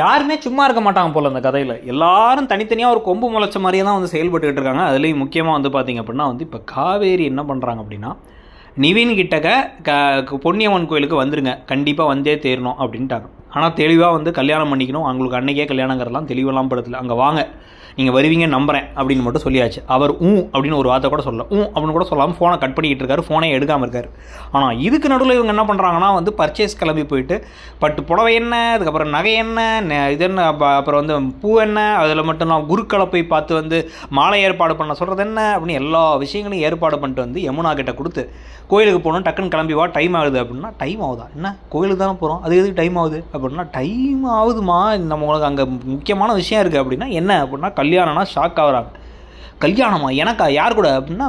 யாருமே சும்மா இருக்க மாட்டாங்க போல் அந்த கதையில் எல்லாரும் தனித்தனியாக ஒரு கொம்பு முளைச்ச மாதிரியே தான் வந்து செயல்பட்டுக்கிட்டு இருக்காங்க அதுலேயும் முக்கியமாக வந்து பார்த்திங்க அப்படின்னா வந்து இப்போ காவேரி என்ன பண்ணுறாங்க அப்படின்னா நிவின் கிட்டக்க க பொன்னியம்மன் கோயிலுக்கு வந்துருங்க கண்டிப்பாக வந்தே தேரணும் அப்படின்ட்டாங்க ஆனால் தெளிவாக வந்து கல்யாணம் பண்ணிக்கணும் அவங்களுக்கு அன்றைக்கே கல்யாணங்கிறலாம் தெளிவெல்லாம் படத்தில் அங்கே வாங்க நீங்கள் வருவீங்க நம்புகிறேன் அப்படின்னு மட்டும் சொல்லியாச்சு அவர் ஊ அப்படின்னு ஒரு வார்த்தை கூட சொல்லல ஊ அப்படின்னு கூட சொல்லாமல் ஃபோனை கட் பண்ணிக்கிட்டு இருக்காரு ஃபோனே எடுக்காமல் இருக்கார் ஆனால் இதுக்கு நடுவில் இவங்க என்ன பண்ணுறாங்கன்னா வந்து பர்ச்சேஸ் கிளம்பி போயிட்டு பட்டு புடவை என்ன அதுக்கப்புறம் நகை என்ன இது என்ன அப்புறம் வந்து பூ என்ன அதில் மட்டும் நான் குருக்களை போய் பார்த்து வந்து மாலை ஏற்பாடு பண்ண சொல்கிறது என்ன அப்படின்னு எல்லா விஷயங்களையும் ஏற்பாடு பண்ணிட்டு வந்து யமுனா கிட்டே கொடுத்து கோயிலுக்கு போகணும் டக்குன்னு கிளம்பி வா டைம் ஆகுது அப்படின்னா டைம் ஆகுதா என்ன கோயிலுக்கு தானே போகிறோம் அது எதுக்கு டைம் ஆகுது அப்படின்னு அப்படின்னா டைம் ஆகுதுமா நம்ம உங்களுக்கு அங்கே முக்கியமான விஷயம் இருக்குது அப்படின்னா என்ன அப்படின்னா கல்யாணம்னா ஷாக் ஆகிறாங்க கல்யாணமா எனக்கா யார் கூட அப்படின்னா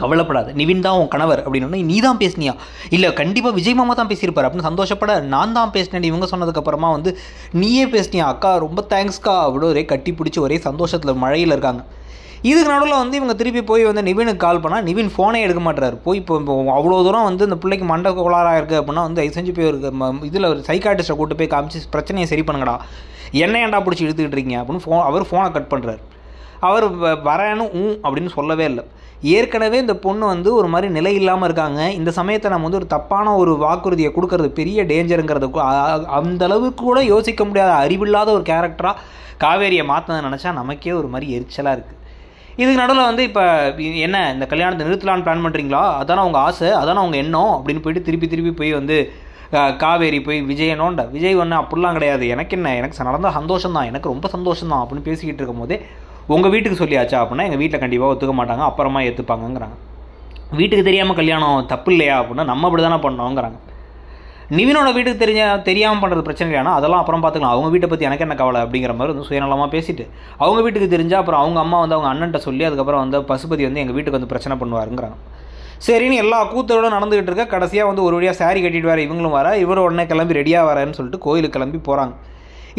கவலைப்படாது நிவின் தான் உன் கணவர் அப்படின்னா நீ தான் பேசினியா இல்லை கண்டிப்பாக விஜய் மாமா தான் பேசியிருப்பார் அப்படின்னு சந்தோஷப்பட நான் தான் பேசினேன் இவங்க சொன்னதுக்கப்புறமா வந்து நீயே பேசினியா அக்கா ரொம்ப தேங்க்ஸ்க்கா அப்படின்னு ஒரே கட்டி பிடிச்சி ஒரே சந்தோஷத்தில் மழையில் இருக்காங்க இதுக்கு நடுவில் வந்து இவங்க திருப்பி போய் வந்து நிவினுக்கு கால் பண்ணால் நிவின் ஃபோனே எடுக்க மாட்டார் போய் இப்போ அவ்வளோ தூரம் வந்து இந்த பிள்ளைக்கு மண்ட கோளாறாக இருக்குது அப்படின்னா வந்து ஐ செஞ்சு போய் இதில் ஒரு சைக்காட்டிஸ்ட்டை கூட்டு போய் காமிச்சு பிரச்சனையை சரி பண்ணுங்கடா என்ன ஏன்டா பிடிச்சி எடுத்துக்கிட்டு இருக்கீங்க அப்படின்னு ஃபோன் அவர் ஃபோனை கட் பண்ணுறாரு அவர் வரேன்னு ஊ அப்படின்னு சொல்லவே இல்லை ஏற்கனவே இந்த பொண்ணு வந்து ஒரு மாதிரி நிலை இல்லாமல் இருக்காங்க இந்த சமயத்தை நம்ம வந்து ஒரு தப்பான ஒரு வாக்குறுதியை கொடுக்கறது பெரிய டேஞ்சருங்கிறது அந்த அளவுக்கு கூட யோசிக்க முடியாத அறிவில்லாத ஒரு கேரக்டராக காவேரியை மாற்றினதை நினச்சா நமக்கே ஒரு மாதிரி எரிச்சலாக இருக்குது இதுக்கு நடுவில் வந்து இப்போ என்ன இந்த கல்யாணத்தை நிறுத்தலான்னு பிளான் பண்ணுறீங்களா அதான அவங்க ஆசை அதான அவங்க எண்ணம் அப்படின்னு போயிட்டு திருப்பி திருப்பி போய் வந்து காவேரி போய் விஜயனோண்ட விஜய் ஒன்று அப்படிலாம் கிடையாது எனக்கு என்ன எனக்கு நடந்த சந்தோஷம் தான் எனக்கு ரொம்ப சந்தோஷம் தான் அப்படின்னு பேசிக்கிட்டு இருக்கும்போது உங்கள் வீட்டுக்கு சொல்லியாச்சா அப்படின்னா எங்கள் வீட்டில் கண்டிப்பாக ஒத்துக்க மாட்டாங்க அப்புறமா ஏற்றுப்பாங்கங்கிறாங்க வீட்டுக்கு தெரியாமல் கல்யாணம் தப்பு இல்லையா அப்படின்னா நம்ம அப்படி தானே பண்ணோங்கிறாங்க நிவினோட வீட்டுக்கு தெரிஞ்ச தெரியாமல் பண்ணுறது பிரச்சனை இல்லைனா அதெல்லாம் அப்புறம் பார்த்துக்கலாம் அவங்க வீட்டை பற்றி எனக்கு என்ன கவலை அப்படிங்கிற மாதிரி வந்து சுயநலமாக பேசிட்டு அவங்க வீட்டுக்கு தெரிஞ்சால் அப்புறம் அவங்க அம்மா வந்து அவங்க அண்ணன்ட்ட சொல்லி அதுக்கப்புறம் வந்து பசுபதி வந்து எங்கள் வீட்டுக்கு வந்து பிரச்சனை பண்ணுவாருங்கிறாங்க சரின்னு எல்லா கூத்தரோட நடந்துகிட்டு இருக்க கடைசியாக வந்து ஒரு வழியாக சாரி கட்டிட்டு வர இவங்களும் வர இவர உடனே கிளம்பி ரெடியாக வரேன்னு சொல்லிட்டு கோயிலுக்கு கிளம்பி போகிறாங்க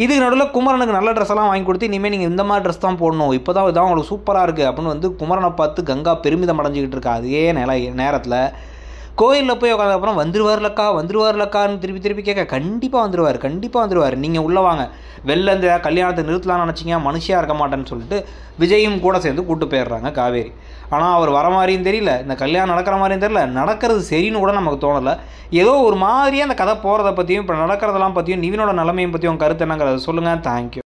இதுக்கு நடுவில் குமரனுக்கு நல்ல ட்ரெஸ்ஸெல்லாம் வாங்கி கொடுத்து இனிமேல் நீங்கள் இந்த மாதிரி ட்ரெஸ் தான் போடணும் இப்போ தான் இதான் உங்களுக்கு சூப்பராக இருக்குது அப்படின்னு வந்து குமரனை பார்த்து கங்கா பெருமிதம் அடைஞ்சிக்கிட்டு இருக்கா அதே நில நேரத்தில் கோயிலில் போய் உட்காந்தக்கப்புறம் வந்துருவார்லக்கா வந்துருவார்லக்கான்னு திருப்பி திருப்பி கேட்க கண்டிப்பாக வந்துடுவார் கண்டிப்பாக வந்துடுவார் நீங்கள் உள்ளே வாங்க வெளில இந்த கல்யாணத்தை நிறுத்தலாம்னு நினச்சிங்க மனுஷியாக இருக்க மாட்டேன்னு சொல்லிட்டு விஜயும் கூட சேர்ந்து கூட்டு போயிடுறாங்க காவேரி ஆனால் அவர் வர மாதிரியும் தெரியல இந்த கல்யாணம் நடக்கிற மாதிரியும் தெரியல நடக்கிறது சரின்னு கூட நமக்கு தோணலை ஏதோ ஒரு மாதிரியே அந்த கதை போகிறத பற்றியும் இப்போ நடக்கிறதெல்லாம் பற்றியும் நிவினோட நிலைமையும் பற்றியும் கருத்து என்னங்கிறத சொல்லுங்கள் தேங்க்யூ